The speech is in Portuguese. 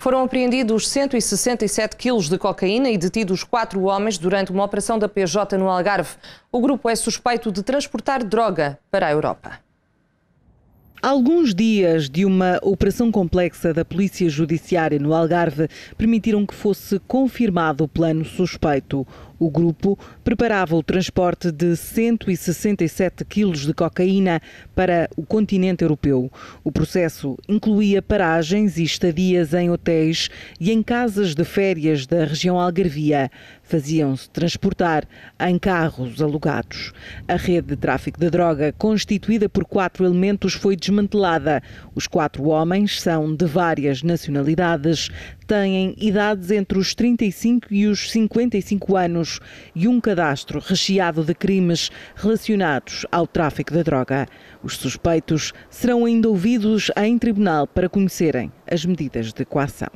Foram apreendidos 167 quilos de cocaína e detidos quatro homens durante uma operação da PJ no Algarve. O grupo é suspeito de transportar droga para a Europa. Alguns dias de uma operação complexa da Polícia Judiciária no Algarve permitiram que fosse confirmado o plano suspeito. O grupo preparava o transporte de 167 quilos de cocaína para o continente europeu. O processo incluía paragens e estadias em hotéis e em casas de férias da região Algarvia. Faziam-se transportar em carros alugados. A rede de tráfico de droga, constituída por quatro elementos, foi desmantelada. Os quatro homens são de várias nacionalidades, têm idades entre os 35 e os 55 anos anos e um cadastro recheado de crimes relacionados ao tráfico da droga. Os suspeitos serão ainda ouvidos em tribunal para conhecerem as medidas de coação.